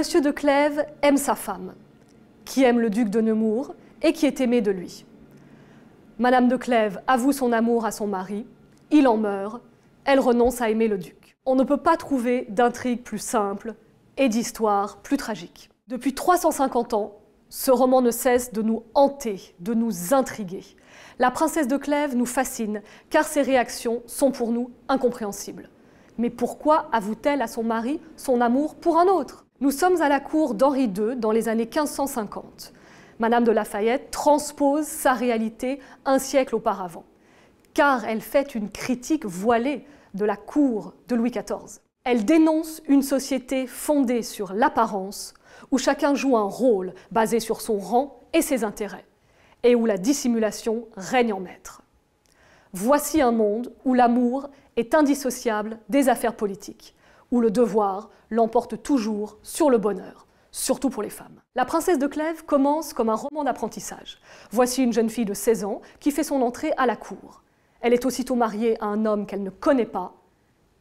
Monsieur de Clèves aime sa femme, qui aime le duc de Nemours et qui est aimée de lui. Madame de Clèves avoue son amour à son mari, il en meurt, elle renonce à aimer le duc. On ne peut pas trouver d'intrigue plus simple et d'histoire plus tragique. Depuis 350 ans, ce roman ne cesse de nous hanter, de nous intriguer. La princesse de Clèves nous fascine car ses réactions sont pour nous incompréhensibles. Mais pourquoi avoue-t-elle à son mari son amour pour un autre nous sommes à la cour d'Henri II dans les années 1550. Madame de Lafayette transpose sa réalité un siècle auparavant, car elle fait une critique voilée de la cour de Louis XIV. Elle dénonce une société fondée sur l'apparence, où chacun joue un rôle basé sur son rang et ses intérêts, et où la dissimulation règne en maître. Voici un monde où l'amour est indissociable des affaires politiques, où le devoir l'emporte toujours sur le bonheur, surtout pour les femmes. La princesse de Clèves commence comme un roman d'apprentissage. Voici une jeune fille de 16 ans qui fait son entrée à la cour. Elle est aussitôt mariée à un homme qu'elle ne connaît pas,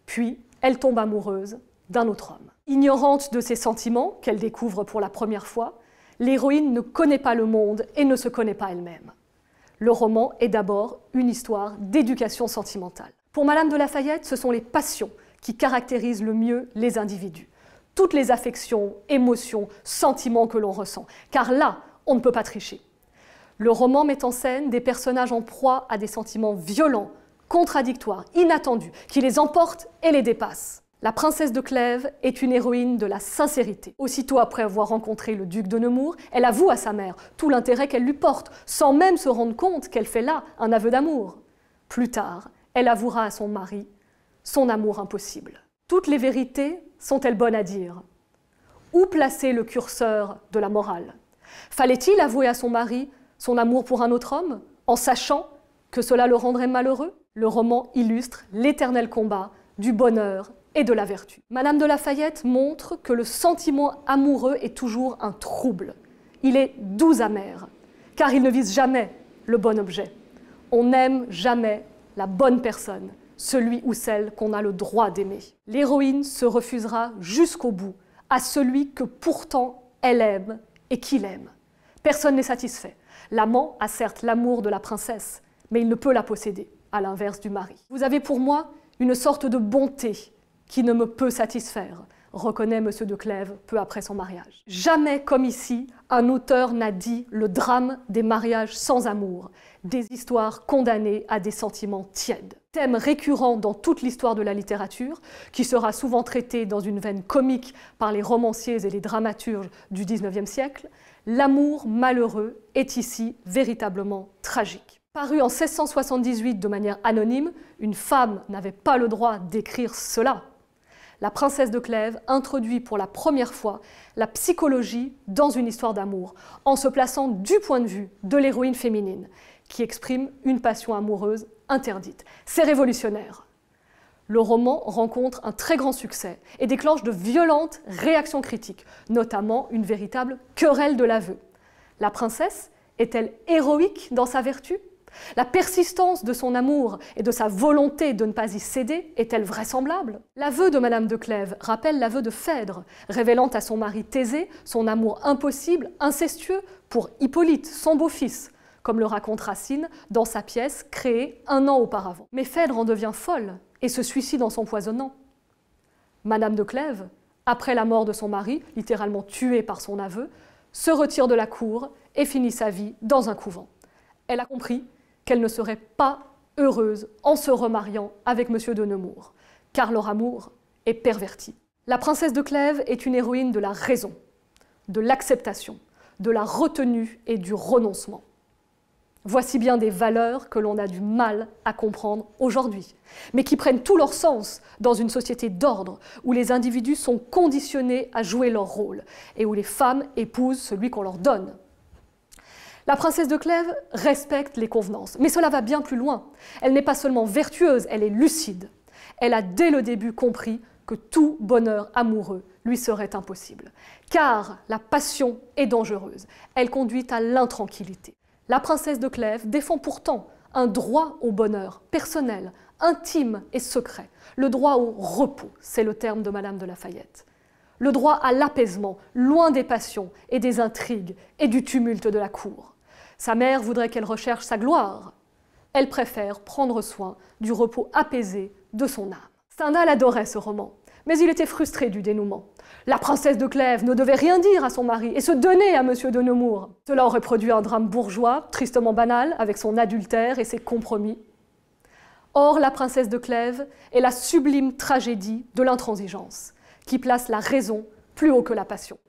puis elle tombe amoureuse d'un autre homme. Ignorante de ses sentiments qu'elle découvre pour la première fois, l'héroïne ne connaît pas le monde et ne se connaît pas elle-même. Le roman est d'abord une histoire d'éducation sentimentale. Pour Madame de Lafayette, ce sont les passions qui caractérise le mieux les individus. Toutes les affections, émotions, sentiments que l'on ressent. Car là, on ne peut pas tricher. Le roman met en scène des personnages en proie à des sentiments violents, contradictoires, inattendus, qui les emportent et les dépassent. La princesse de Clèves est une héroïne de la sincérité. Aussitôt après avoir rencontré le duc de Nemours, elle avoue à sa mère tout l'intérêt qu'elle lui porte, sans même se rendre compte qu'elle fait là un aveu d'amour. Plus tard, elle avouera à son mari son amour impossible. Toutes les vérités sont-elles bonnes à dire Où placer le curseur de la morale Fallait-il avouer à son mari son amour pour un autre homme, en sachant que cela le rendrait malheureux Le roman illustre l'éternel combat du bonheur et de la vertu. Madame de Lafayette montre que le sentiment amoureux est toujours un trouble. Il est doux amer, car il ne vise jamais le bon objet. On n'aime jamais la bonne personne celui ou celle qu'on a le droit d'aimer. L'héroïne se refusera jusqu'au bout à celui que pourtant elle aime et qu'il aime. Personne n'est satisfait. L'amant a certes l'amour de la princesse, mais il ne peut la posséder, à l'inverse du mari. Vous avez pour moi une sorte de bonté qui ne me peut satisfaire, reconnaît M. de Clèves peu après son mariage. Jamais comme ici, un auteur n'a dit le drame des mariages sans amour, des histoires condamnées à des sentiments tièdes thème récurrent dans toute l'histoire de la littérature, qui sera souvent traité dans une veine comique par les romanciers et les dramaturges du XIXe siècle, L'amour malheureux est ici véritablement tragique. Paru en 1678 de manière anonyme, une femme n'avait pas le droit d'écrire cela. La princesse de Clèves introduit pour la première fois la psychologie dans une histoire d'amour, en se plaçant du point de vue de l'héroïne féminine qui exprime une passion amoureuse interdite. C'est révolutionnaire. Le roman rencontre un très grand succès et déclenche de violentes réactions critiques, notamment une véritable querelle de l'aveu. La princesse est-elle héroïque dans sa vertu la persistance de son amour et de sa volonté de ne pas y céder est-elle vraisemblable L'aveu de Madame de Clèves rappelle l'aveu de Phèdre, révélant à son mari Thésée son amour impossible, incestueux, pour Hippolyte, son beau-fils comme le raconte Racine dans sa pièce créée un an auparavant. Mais Phèdre en devient folle et se suicide en s'empoisonnant. Madame de Clèves, après la mort de son mari, littéralement tué par son aveu, se retire de la cour et finit sa vie dans un couvent. Elle a compris qu'elle ne serait pas heureuse en se remariant avec Monsieur de Nemours, car leur amour est perverti. La princesse de Clèves est une héroïne de la raison, de l'acceptation, de la retenue et du renoncement. Voici bien des valeurs que l'on a du mal à comprendre aujourd'hui, mais qui prennent tout leur sens dans une société d'ordre où les individus sont conditionnés à jouer leur rôle et où les femmes épousent celui qu'on leur donne. La princesse de Clèves respecte les convenances, mais cela va bien plus loin. Elle n'est pas seulement vertueuse, elle est lucide. Elle a dès le début compris que tout bonheur amoureux lui serait impossible, car la passion est dangereuse, elle conduit à l'intranquillité. La princesse de Clèves défend pourtant un droit au bonheur personnel, intime et secret. Le droit au repos, c'est le terme de Madame de Lafayette. Le droit à l'apaisement, loin des passions et des intrigues et du tumulte de la cour. Sa mère voudrait qu'elle recherche sa gloire. Elle préfère prendre soin du repos apaisé de son âme. Stendhal adorait ce roman. Mais il était frustré du dénouement. La princesse de Clèves ne devait rien dire à son mari et se donner à monsieur de Nemours. Cela aurait produit un drame bourgeois, tristement banal, avec son adultère et ses compromis. Or, la princesse de Clèves est la sublime tragédie de l'intransigeance, qui place la raison plus haut que la passion.